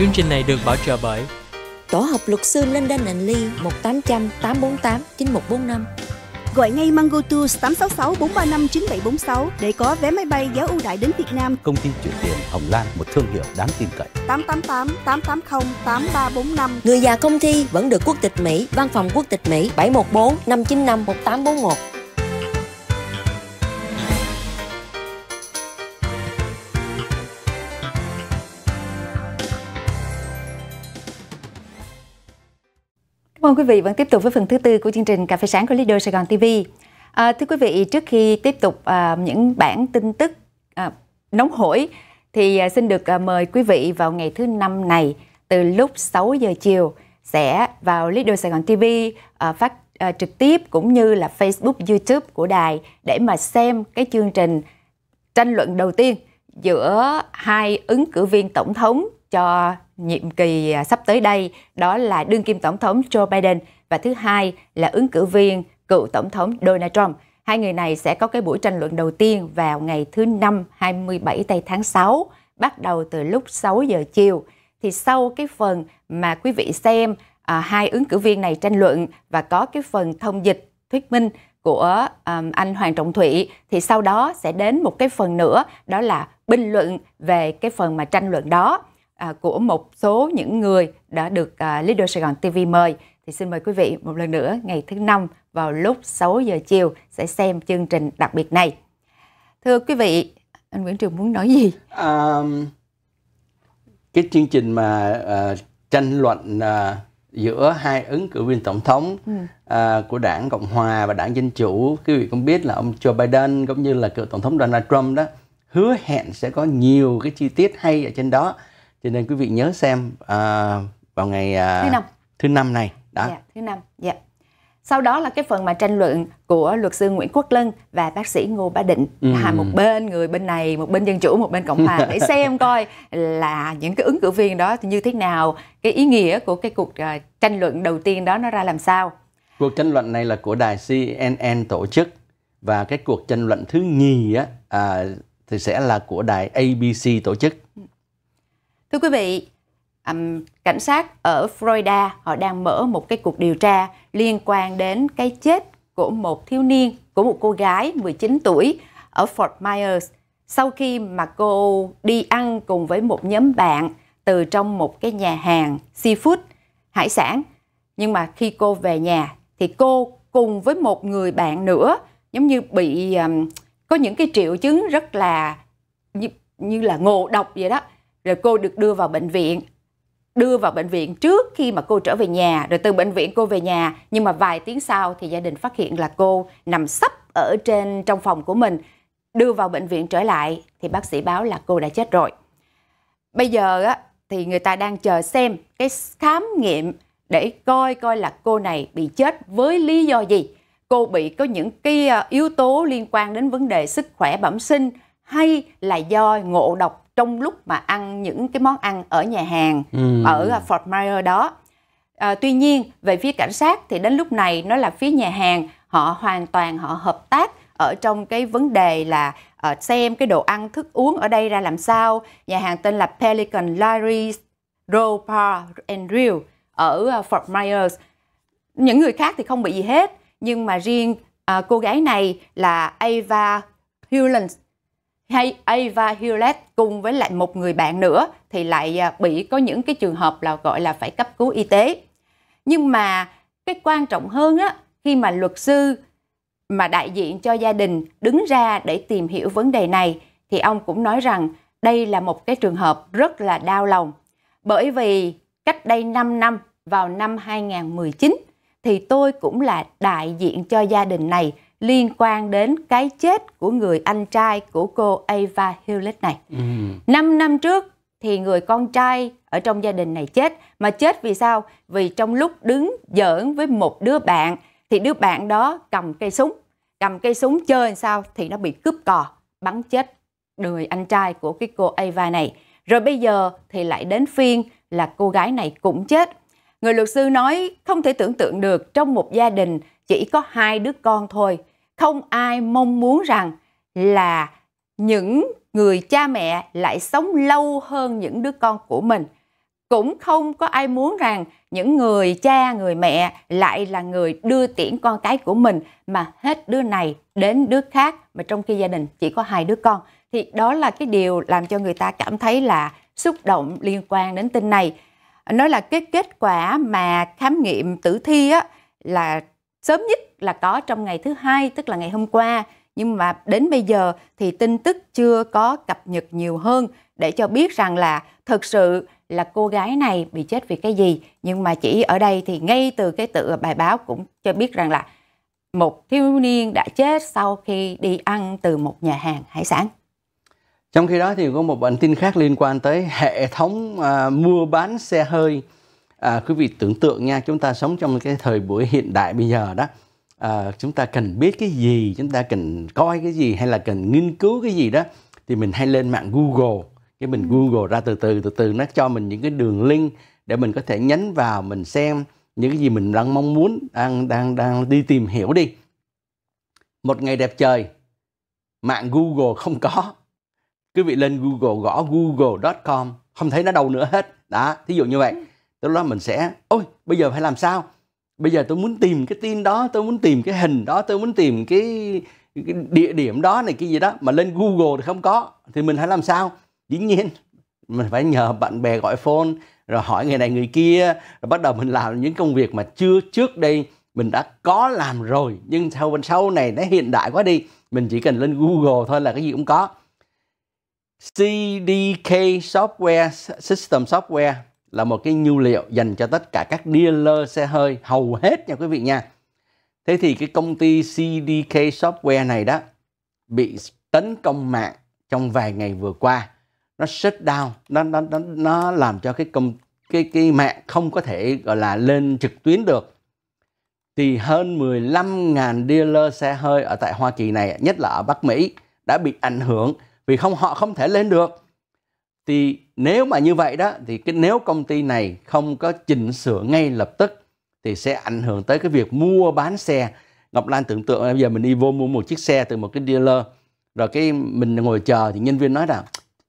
Chương trình này được bảo trợ bởi Tổ hợp luật sư London and Lee 1800 848 9145. Gọi ngay Mango Tours 866 435 9746 để có vé máy bay giá ưu đãi đến Việt Nam. Công ty chuyển tiền Hồng Lan, một thương hiệu đáng tin cậy. 888 880 8345. Người già công ty vẫn được quốc tịch Mỹ, văn phòng quốc tịch Mỹ 714 595 1841. Cảm ơn quý vị vẫn tiếp tục với phần thứ tư của chương trình Cà phê sáng của Leader Sài Gòn TV. À, thưa quý vị, trước khi tiếp tục à, những bản tin tức à, nóng hổi thì à, xin được à, mời quý vị vào ngày thứ năm này từ lúc 6 giờ chiều sẽ vào Leader Sài Gòn TV à, phát à, trực tiếp cũng như là Facebook, YouTube của đài để mà xem cái chương trình tranh luận đầu tiên giữa hai ứng cử viên tổng thống cho nhiệm kỳ à, sắp tới đây đó là đương kim tổng thống Joe Biden và thứ hai là ứng cử viên cựu tổng thống Donald Trump. Hai người này sẽ có cái buổi tranh luận đầu tiên vào ngày thứ năm 27 tây tháng 6 bắt đầu từ lúc 6 giờ chiều. Thì sau cái phần mà quý vị xem à, hai ứng cử viên này tranh luận và có cái phần thông dịch thuyết minh của um, anh Hoàng Trọng Thụy thì sau đó sẽ đến một cái phần nữa đó là bình luận về cái phần mà tranh luận đó À, của một số những người đã được à, Leader Sài Gòn TV mời thì xin mời quý vị một lần nữa ngày thứ năm vào lúc 6 giờ chiều sẽ xem chương trình đặc biệt này. Thưa quý vị, anh Nguyễn Trường muốn nói gì? À, cái chương trình mà à, tranh luận à, giữa hai ứng cử viên tổng thống ừ. à, của đảng Cộng hòa và đảng Dân chủ, quý vị cũng biết là ông Joe Biden cũng như là cựu tổng thống Donald Trump đó hứa hẹn sẽ có nhiều cái chi tiết hay ở trên đó cho nên quý vị nhớ xem uh, vào ngày uh, thứ năm thứ năm này đó dạ, thứ năm dạ sau đó là cái phần mà tranh luận của luật sư Nguyễn Quốc Lân và bác sĩ Ngô Bá Định ừ. một bên người bên này một bên dân chủ một bên cộng hòa để xem coi là những cái ứng cử viên đó thì như thế nào cái ý nghĩa của cái cuộc uh, tranh luận đầu tiên đó nó ra làm sao cuộc tranh luận này là của đài CNN tổ chức và cái cuộc tranh luận thứ nhì á à, thì sẽ là của đài ABC tổ chức Thưa quý vị, um, cảnh sát ở Florida họ đang mở một cái cuộc điều tra liên quan đến cái chết của một thiếu niên, của một cô gái 19 tuổi ở Fort Myers sau khi mà cô đi ăn cùng với một nhóm bạn từ trong một cái nhà hàng seafood hải sản. Nhưng mà khi cô về nhà thì cô cùng với một người bạn nữa giống như bị um, có những cái triệu chứng rất là như, như là ngộ độc vậy đó rồi cô được đưa vào bệnh viện đưa vào bệnh viện trước khi mà cô trở về nhà rồi từ bệnh viện cô về nhà nhưng mà vài tiếng sau thì gia đình phát hiện là cô nằm sấp ở trên trong phòng của mình đưa vào bệnh viện trở lại thì bác sĩ báo là cô đã chết rồi bây giờ á thì người ta đang chờ xem cái khám nghiệm để coi coi là cô này bị chết với lý do gì cô bị có những cái ờ, yếu tố liên quan đến vấn đề sức khỏe bẩm sinh hay là do ngộ độc trong lúc mà ăn những cái món ăn ở nhà hàng ừ. ở à, Fort Myers đó. À, tuy nhiên về phía cảnh sát thì đến lúc này nó là phía nhà hàng họ hoàn toàn họ hợp tác ở trong cái vấn đề là uh, xem cái đồ ăn thức uống ở đây ra làm sao. Nhà hàng tên là Pelican Larry's Row Bar and Grill ở uh, Fort Myers. Những người khác thì không bị gì hết, nhưng mà riêng uh, cô gái này là Ava Hewlins hay Ava Hewlett cùng với lại một người bạn nữa thì lại à, bị có những cái trường hợp là gọi là phải cấp cứu y tế. Nhưng mà cái quan trọng hơn á, khi mà luật sư mà đại diện cho gia đình đứng ra để tìm hiểu vấn đề này thì ông cũng nói rằng đây là một cái trường hợp rất là đau lòng. Bởi vì cách đây 5 năm vào năm 2019 thì tôi cũng là đại diện cho gia đình này liên quan đến cái chết của người anh trai của cô Ava Hewlett này. Ừ. 5 năm trước thì người con trai ở trong gia đình này chết mà chết vì sao? Vì trong lúc đứng giỡn với một đứa bạn thì đứa bạn đó cầm cây súng, cầm cây súng chơi làm sao thì nó bị cướp cò, bắn chết người anh trai của cái cô Ava này. Rồi bây giờ thì lại đến phiên là cô gái này cũng chết. Người luật sư nói không thể tưởng tượng được trong một gia đình chỉ có hai đứa con thôi không ai mong muốn rằng là những người cha mẹ lại sống lâu hơn những đứa con của mình cũng không có ai muốn rằng những người cha người mẹ lại là người đưa tiễn con cái của mình mà hết đứa này đến đứa khác mà trong khi gia đình chỉ có hai đứa con thì đó là cái điều làm cho người ta cảm thấy là xúc động liên quan đến tin này nói là cái kết quả mà khám nghiệm tử thi á là sớm nhất là có trong ngày thứ hai tức là ngày hôm qua nhưng mà đến bây giờ thì tin tức chưa có cập nhật nhiều hơn để cho biết rằng là thực sự là cô gái này bị chết vì cái gì nhưng mà chỉ ở đây thì ngay từ cái tựa bài báo cũng cho biết rằng là một thiếu niên đã chết sau khi đi ăn từ một nhà hàng hải sản. Trong khi đó thì có một bản tin khác liên quan tới hệ thống uh, mua bán xe hơi à, quý vị tưởng tượng nha chúng ta sống trong cái thời buổi hiện đại bây giờ đó à, chúng ta cần biết cái gì chúng ta cần coi cái gì hay là cần nghiên cứu cái gì đó thì mình hay lên mạng Google cái mình ừ. Google ra từ từ từ từ nó cho mình những cái đường link để mình có thể nhấn vào mình xem những cái gì mình đang mong muốn đang đang đang đi tìm hiểu đi một ngày đẹp trời mạng Google không có quý vị lên Google gõ google.com không thấy nó đâu nữa hết đó thí dụ như vậy lúc đó mình sẽ ôi bây giờ phải làm sao bây giờ tôi muốn tìm cái tin đó tôi muốn tìm cái hình đó tôi muốn tìm cái, cái địa điểm đó này cái gì đó mà lên google thì không có thì mình phải làm sao dĩ nhiên mình phải nhờ bạn bè gọi phone rồi hỏi người này người kia rồi bắt đầu mình làm những công việc mà chưa trước đây mình đã có làm rồi nhưng sau bên sau này nó hiện đại quá đi mình chỉ cần lên google thôi là cái gì cũng có CDK Software System Software là một cái nhu liệu dành cho tất cả các dealer xe hơi hầu hết nha quý vị nha. Thế thì cái công ty CDK Software này đó bị tấn công mạng trong vài ngày vừa qua. Nó shut down, nó nó nó, nó làm cho cái công cái cái mạng không có thể gọi là lên trực tuyến được. Thì hơn 15.000 dealer xe hơi ở tại Hoa Kỳ này, nhất là ở Bắc Mỹ đã bị ảnh hưởng vì không họ không thể lên được. Thì nếu mà như vậy đó thì cái nếu công ty này không có chỉnh sửa ngay lập tức thì sẽ ảnh hưởng tới cái việc mua bán xe Ngọc Lan tưởng tượng bây giờ mình đi vô mua một chiếc xe từ một cái dealer rồi cái mình ngồi chờ thì nhân viên nói rằng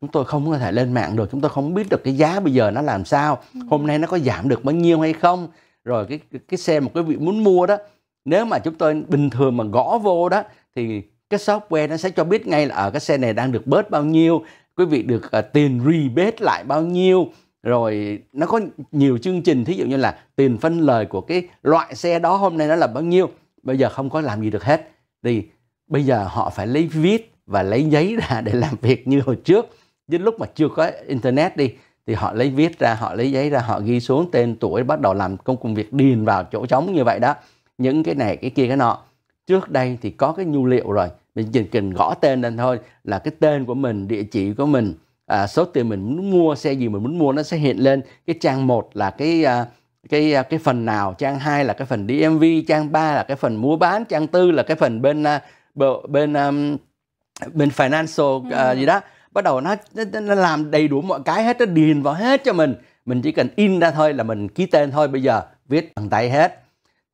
chúng tôi không có thể lên mạng được chúng tôi không biết được cái giá bây giờ nó làm sao ừ. hôm nay nó có giảm được bao nhiêu hay không rồi cái cái xe một cái vị muốn mua đó nếu mà chúng tôi bình thường mà gõ vô đó thì cái software nó sẽ cho biết ngay là ở ờ, cái xe này đang được bớt bao nhiêu quý vị được uh, tiền rebate lại bao nhiêu rồi nó có nhiều chương trình thí dụ như là tiền phân lời của cái loại xe đó hôm nay nó là bao nhiêu bây giờ không có làm gì được hết thì bây giờ họ phải lấy viết và lấy giấy ra để làm việc như hồi trước chứ lúc mà chưa có internet đi thì họ lấy viết ra họ lấy giấy ra họ ghi xuống tên tuổi bắt đầu làm công cùng việc điền vào chỗ trống như vậy đó những cái này cái kia cái nọ trước đây thì có cái nhu liệu rồi mình chỉ cần gõ tên lên thôi là cái tên của mình địa chỉ của mình à, số tiền mình muốn mua xe gì mình muốn mua nó sẽ hiện lên cái trang một là cái à, cái à, cái phần nào trang 2 là cái phần DMV trang 3 là cái phần mua bán trang tư là cái phần bên à, bên um, bên financial ừ. gì đó bắt đầu nó, nó nó làm đầy đủ mọi cái hết nó điền vào hết cho mình mình chỉ cần in ra thôi là mình ký tên thôi bây giờ viết bằng tay hết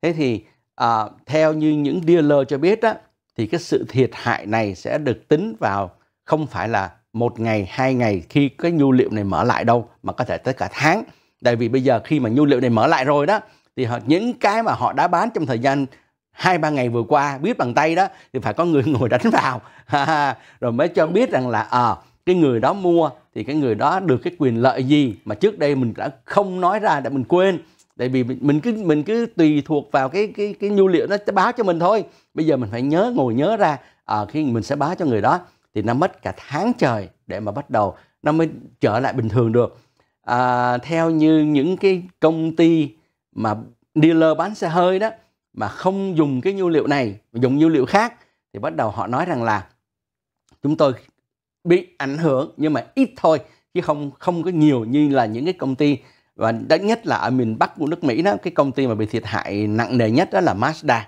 thế thì uh, theo như những dealer cho biết đó thì cái sự thiệt hại này sẽ được tính vào không phải là một ngày hai ngày khi cái nhu liệu này mở lại đâu mà có thể tới cả tháng tại vì bây giờ khi mà nhu liệu này mở lại rồi đó thì họ, những cái mà họ đã bán trong thời gian hai ba ngày vừa qua biết bằng tay đó thì phải có người ngồi đánh vào rồi mới cho biết rằng là à, cái người đó mua thì cái người đó được cái quyền lợi gì mà trước đây mình đã không nói ra để mình quên tại vì mình, mình cứ mình cứ tùy thuộc vào cái cái cái nhu liệu nó báo cho mình thôi bây giờ mình phải nhớ ngồi nhớ ra à, khi mình sẽ báo cho người đó thì nó mất cả tháng trời để mà bắt đầu nó mới trở lại bình thường được à, theo như những cái công ty mà dealer bán xe hơi đó mà không dùng cái nhu liệu này mà dùng nhu liệu khác thì bắt đầu họ nói rằng là chúng tôi bị ảnh hưởng nhưng mà ít thôi chứ không không có nhiều như là những cái công ty và đất nhất là ở miền Bắc của nước Mỹ đó cái công ty mà bị thiệt hại nặng nề nhất đó là Mazda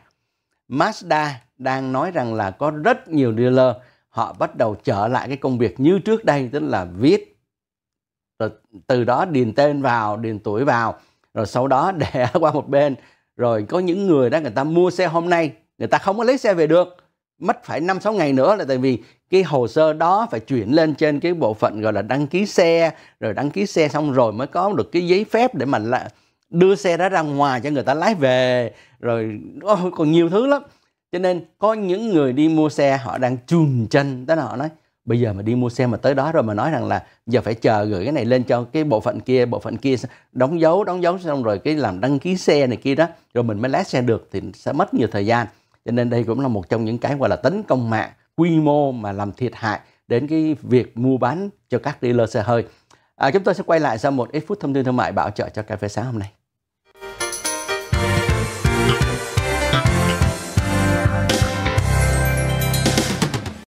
Mazda đang nói rằng là có rất nhiều dealer họ bắt đầu trở lại cái công việc như trước đây tức là viết từ từ đó điền tên vào điền tuổi vào rồi sau đó để qua một bên rồi có những người đó người ta mua xe hôm nay người ta không có lấy xe về được mất phải 5 6 ngày nữa là tại vì cái hồ sơ đó phải chuyển lên trên cái bộ phận gọi là đăng ký xe rồi đăng ký xe xong rồi mới có được cái giấy phép để mà là đưa xe đó ra ngoài cho người ta lái về rồi oh, còn nhiều thứ lắm cho nên có những người đi mua xe họ đang chùn chân đó là họ nói bây giờ mà đi mua xe mà tới đó rồi mà nói rằng là giờ phải chờ gửi cái này lên cho cái bộ phận kia bộ phận kia đóng dấu đóng dấu xong rồi cái làm đăng ký xe này kia đó rồi mình mới lái xe được thì sẽ mất nhiều thời gian cho nên đây cũng là một trong những cái gọi là tấn công mạng quy mô mà làm thiệt hại đến cái việc mua bán cho các dealer xe hơi à, chúng tôi sẽ quay lại sau một ít phút thông tin thương mại bảo trợ cho cà phê sáng hôm nay